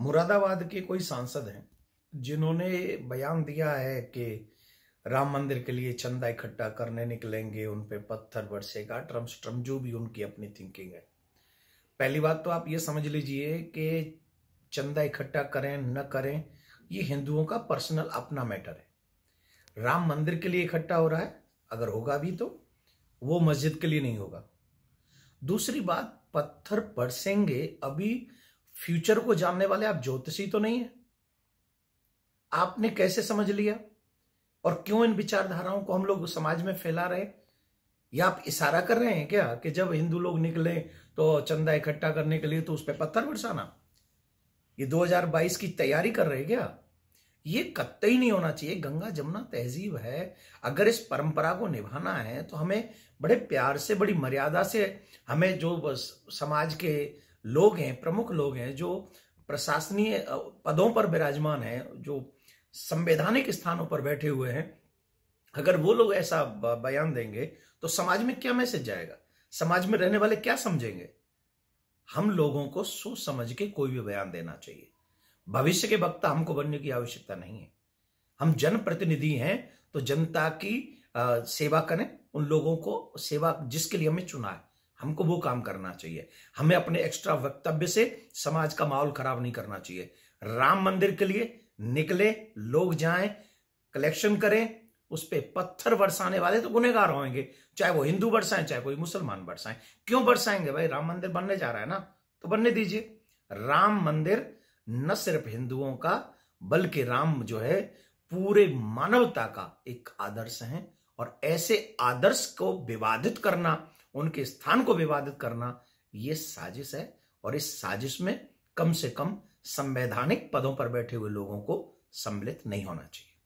मुरादाबाद के कोई सांसद हैं जिन्होंने बयान दिया है कि राम मंदिर के लिए चंदा इकट्ठा करने निकलेंगे उन पे पत्थर बरसेगा ट्रम स्ट्रम जो भी उनकी अपनी थिंकिंग है पहली बात तो आप ये समझ लीजिए कि चंदा इकट्ठा करें न करें ये हिंदुओं का पर्सनल अपना मैटर है राम मंदिर के लिए इकट्ठा हो रहा है अगर होगा भी तो वो मस्जिद के लिए नहीं होगा दूसरी बात पत्थर बरसेंगे अभी फ्यूचर को जानने वाले आप ज्योतिषी तो नहीं है आपने कैसे समझ लिया और क्यों इन विचारधाराओं को हम लोग समाज में फैला रहे या आप इशारा कर रहे हैं क्या कि जब हिंदू लोग निकले तो चंदा इकट्ठा करने के लिए तो उस पर पत्थर बरसाना ये 2022 की तैयारी कर रहे क्या ये कतई नहीं होना चाहिए गंगा जमुना तहजीब है अगर इस परंपरा को निभाना है तो हमें बड़े प्यार से बड़ी मर्यादा से हमें जो समाज के लोग हैं प्रमुख लोग हैं जो प्रशासनीय पदों पर विराजमान हैं जो संवैधानिक स्थानों पर बैठे हुए हैं अगर वो लोग ऐसा बयान देंगे तो समाज में क्या मैसेज जाएगा समाज में रहने वाले क्या समझेंगे हम लोगों को सोच समझ के कोई भी बयान देना चाहिए भविष्य के वक्ता हमको बनने की आवश्यकता नहीं है हम जनप्रतिनिधि हैं तो जनता की आ, सेवा करें उन लोगों को सेवा जिसके लिए हमें चुना है हमको वो काम करना चाहिए हमें अपने एक्स्ट्रा वक्तव्य से समाज का माहौल खराब नहीं करना चाहिए राम मंदिर के लिए निकले लोग जाएं कलेक्शन करें उस पर पत्थर बरसाने वाले तो गुनेगार होंगे चाहे वो हिंदू बरसाएं चाहे कोई मुसलमान बरसाएं क्यों बरसाएंगे भाई राम मंदिर बनने जा रहा है ना तो बनने दीजिए राम मंदिर न सिर्फ हिंदुओं का बल्कि राम जो है पूरे मानवता का एक आदर्श है और ऐसे आदर्श को विवादित करना उनके स्थान को विवादित करना यह साजिश है और इस साजिश में कम से कम संवैधानिक पदों पर बैठे हुए लोगों को सम्मिलित नहीं होना चाहिए